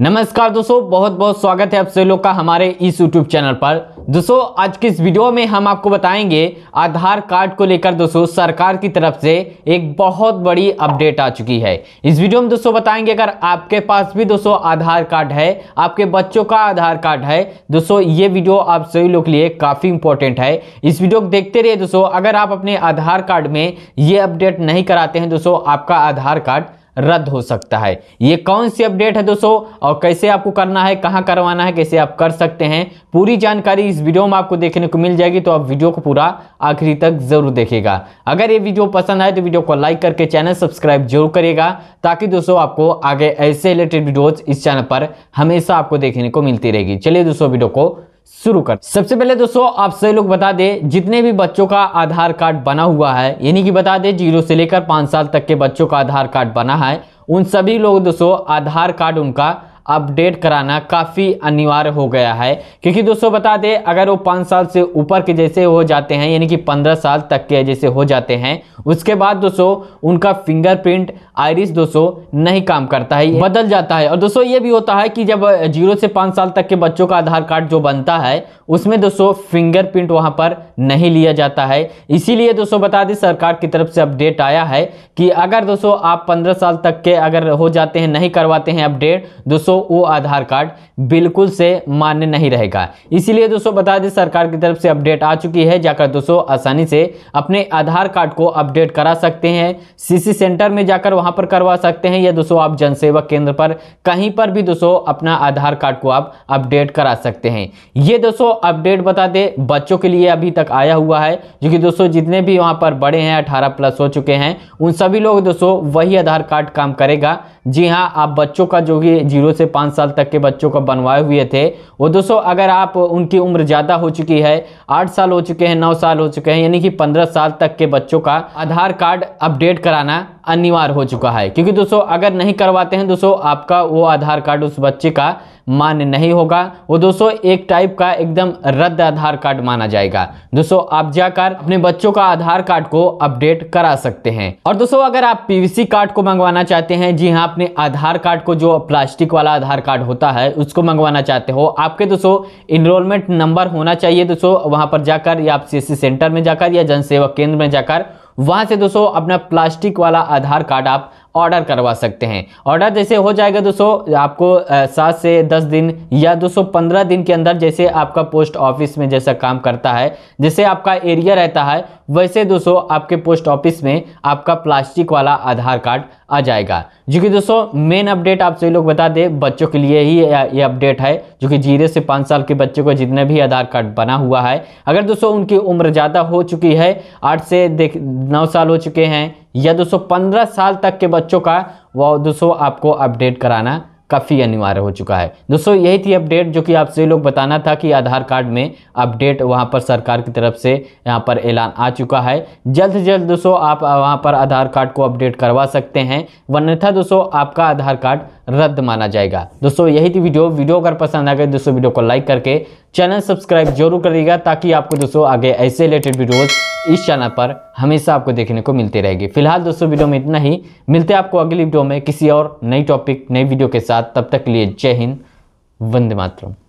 नमस्कार दोस्तों बहुत बहुत स्वागत है आप सभी लोग का हमारे इस यूट्यूब चैनल पर दोस्तों आज की इस वीडियो में हम आपको बताएंगे आधार कार्ड को लेकर दोस्तों सरकार की तरफ से एक बहुत बड़ी अपडेट आ चुकी है इस वीडियो में दोस्तों बताएंगे अगर आपके पास भी दोस्तों आधार कार्ड है आपके बच्चों का आधार कार्ड है दोस्तों ये वीडियो आप सभी लोग के लिए काफ़ी इंपॉर्टेंट है इस वीडियो को देखते रहिए दोस्तों अगर आप अपने आधार कार्ड में ये अपडेट नहीं कराते हैं दोस्तों आपका आधार कार्ड रद्द हो सकता है ये कौन सी अपडेट है दोस्तों और कैसे आपको करना है कहाँ करवाना है कैसे आप कर सकते हैं पूरी जानकारी इस वीडियो में आपको देखने को मिल जाएगी तो आप वीडियो को पूरा आखिरी तक जरूर देखेगा अगर ये वीडियो पसंद आए तो वीडियो को लाइक करके चैनल सब्सक्राइब जरूर करेगा ताकि दोस्तों आपको आगे ऐसे रिलेटेड वीडियोज इस चैनल पर हमेशा आपको देखने को मिलती रहेगी चलिए दोस्तों वीडियो को शुरू कर सबसे पहले दोस्तों आप सभी लोग बता दें जितने भी बच्चों का आधार कार्ड बना हुआ है यानी कि बता दें जीरो से लेकर पाँच साल तक के बच्चों का आधार कार्ड बना है उन सभी लोग दोस्तों आधार कार्ड उनका अपडेट कराना काफ़ी अनिवार्य हो गया है क्योंकि दोस्तों बता दें अगर वो पाँच साल से ऊपर के जैसे हो जाते हैं यानी कि पंद्रह साल तक के जैसे हो जाते हैं उसके बाद दोस्तों उनका फिंगरप्रिंट आयरिस दोस्तों नहीं काम करता है बदल जाता है और दोस्तों ये भी होता है कि जब जीरो से पाँच साल तक के बच्चों का आधार कार्ड जो बनता है उसमें दोस्तों फिंगरप्रिंट वहाँ पर नहीं लिया जाता है इसीलिए दोस्तों बता दें सरकार की तरफ से अपडेट आया है कि अगर दोस्तों आप पंद्रह साल तक के अगर हो जाते हैं नहीं करवाते हैं अपडेट दोस्तों दोस्तों वो आधार कार्ड बिल्कुल से मान्य नहीं रहेगा इसीलिए दोस्तों बता दें सरकार की तरफ से अपडेट आ चुकी है जाकर दोस्तों आसानी से अपने आधार कार्ड को अपडेट करा सकते हैं सीसी सेंटर में जाकर वहां पर करवा सकते हैं या दोस्तों आप जनसेवा केंद्र पर कहीं पर भी दोस्तों अपना आधार कार्ड को आप अपडेट करा सकते हैं ये दोस्तों अपडेट बता दें बच्चों के लिए अभी तक आया हुआ है जो कि दोस्तों जितने भी वहाँ पर बड़े हैं अठारह प्लस हो चुके हैं उन सभी लोग दोस्तों वही आधार कार्ड काम करेगा जी हाँ आप बच्चों का जो कि जीरो से से पाँच साल तक के बच्चों को बनवाए हुए थे वो दोस्तों अगर आप उनकी उम्र ज़्यादा हो चुकी है आठ साल हो चुके हैं नौ साल हो चुके हैं यानी कि पंद्रह साल तक के बच्चों का आधार कार्ड अपडेट कराना अनिवार्य हो चुका है क्योंकि दोस्तों अगर नहीं करवाते हैं दोस्तों आपका वो आधार कार्ड उस बच्चे का मान्य नहीं होगा वो दोस्तों एक टाइप का एकदम रद्द आधार कार्ड माना जाएगा दोस्तों आप जाकर अपने बच्चों का आधार कार्ड को अपडेट करा सकते हैं और दोस्तों अगर आप पीवीसी कार्ड को मंगवाना चाहते हैं जी हाँ अपने आधार कार्ड को जो प्लास्टिक वाला आधार कार्ड होता है उसको मंगवाना चाहते हो आपके दोस्तों इनरोलमेंट नंबर होना चाहिए दोस्तों वहाँ पर जाकर या आप सी सेंटर में जाकर या जनसेवा केंद्र में जाकर वहाँ से दोस्तों अपना प्लास्टिक वाला आधार कार्ड आप ऑर्डर करवा सकते हैं ऑर्डर जैसे हो जाएगा दोस्तों आपको सात से दस दिन या दोस्तों पंद्रह दिन के अंदर जैसे आपका पोस्ट ऑफिस में जैसा काम करता है जैसे आपका एरिया रहता है वैसे दोस्तों आपके पोस्ट ऑफिस में आपका प्लास्टिक वाला आधार कार्ड आ जाएगा जो कि दोस्तों मेन अपडेट आप सभी लोग बता दें बच्चों के लिए ही ये अपडेट है जो कि जीरो से पाँच साल के बच्चों को जितने भी आधार कार्ड बना हुआ है अगर दोस्तों उनकी उम्र ज़्यादा हो चुकी है आठ से देख नौ साल हो चुके हैं या दोस्तों पंद्रह साल तक के बच्चों का वह दोस्तों आपको अपडेट कराना काफ़ी अनिवार्य हो चुका है दोस्तों यही थी अपडेट जो कि आपसे लोग बताना था कि आधार कार्ड में अपडेट वहां पर सरकार की तरफ से यहां पर ऐलान आ चुका है जल्द से जल्द दोस्तों आप वहां पर आधार कार्ड को अपडेट करवा सकते हैं वन्यथा दोस्तों आपका आधार कार्ड रद्द माना जाएगा दोस्तों यही थी वीडियो वीडियो अगर पसंद आ गई दोस्तों वीडियो को लाइक करके चैनल सब्सक्राइब जरूर करिएगा ताकि आपको दोस्तों आगे ऐसे रिलेटेड वीडियोस इस चैनल पर हमेशा आपको देखने को मिलते रहेगी फिलहाल दोस्तों वीडियो में इतना ही मिलते हैं आपको अगली वीडियो में किसी और नई टॉपिक नई वीडियो के साथ तब तक के लिए जय हिंद वंदे मातरम